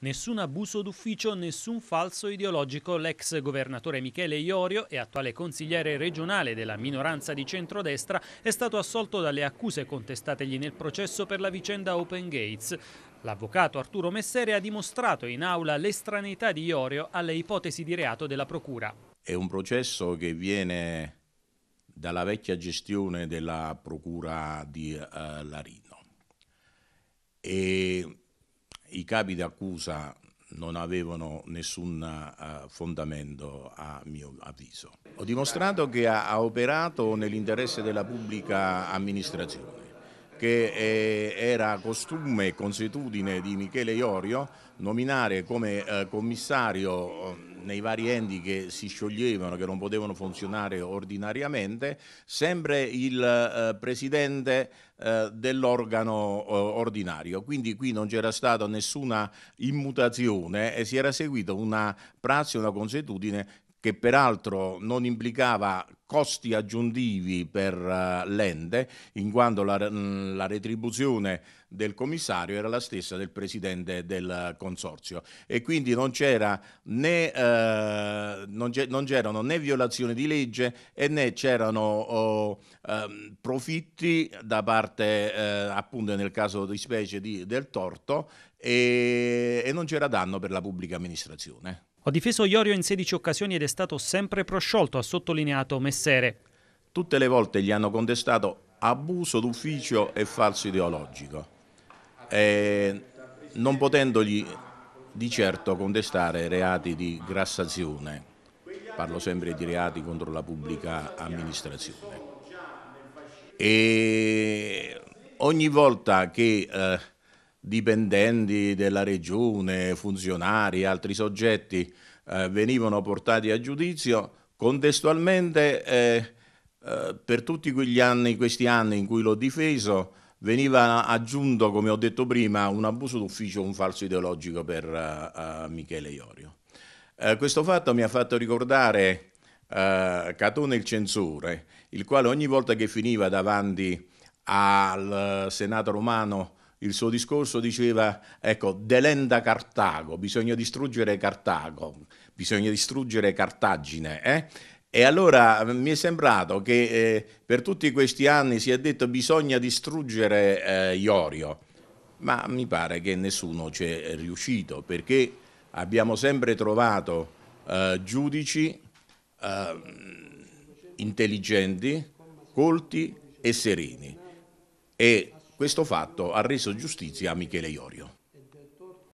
Nessun abuso d'ufficio, nessun falso ideologico, l'ex governatore Michele Iorio e attuale consigliere regionale della minoranza di centrodestra è stato assolto dalle accuse contestategli nel processo per la vicenda Open Gates. L'avvocato Arturo Messere ha dimostrato in aula l'estraneità di Iorio alle ipotesi di reato della procura. È un processo che viene dalla vecchia gestione della procura di uh, Larino e i capi d'accusa non avevano nessun eh, fondamento a mio avviso. Ho dimostrato che ha, operato nell'interesse della pubblica amministrazione che eh, era costume e consuetudine di Michele Iorio nominare come eh, commissario nei vari enti che si scioglievano, che non potevano funzionare ordinariamente, sempre il eh, presidente eh, dell'organo eh, ordinario. Quindi qui non c'era stata nessuna immutazione e si era seguita una prassi, una consuetudine che peraltro non implicava costi aggiuntivi per uh, l'ente, in quanto la, mm, la, retribuzione del commissario era la stessa del presidente del consorzio e quindi non, c'era né, uh, non, non c'erano né violazioni di legge né c'erano oh, um, profitti da parte eh, appunto nel caso di specie di, del torto e e non c'era danno per la pubblica amministrazione. Ho difeso Iorio in 16 occasioni ed è stato sempre prosciolto, ha sottolineato Messere. Tutte le volte gli hanno contestato abuso d'ufficio e falso ideologico, e non potendogli di certo contestare reati di grassazione. Parlo sempre di reati contro la pubblica amministrazione. E ogni volta che eh, dipendenti della regione, funzionari, altri soggetti eh, venivano portati a giudizio, contestualmente eh, eh, per tutti anni, questi anni in cui l'ho difeso veniva aggiunto, come ho detto prima, un abuso d'ufficio, un falso ideologico per uh, uh, Michele Iorio. Uh, questo fatto mi ha fatto ricordare Catone il censore, il quale ogni volta che finiva davanti al Senato romano il suo discorso diceva, ecco, delenda Cartago, bisogna distruggere Cartago, bisogna distruggere Cartagine. Eh? E allora mm, mi è sembrato che eh, per tutti questi anni si è detto bisogna distruggere eh, Iorio, ma mi pare che nessuno ci è riuscito perché abbiamo sempre trovato eh, giudici eh, intelligenti, colti e sereni. E questo fatto ha reso giustizia a Michele Iorio.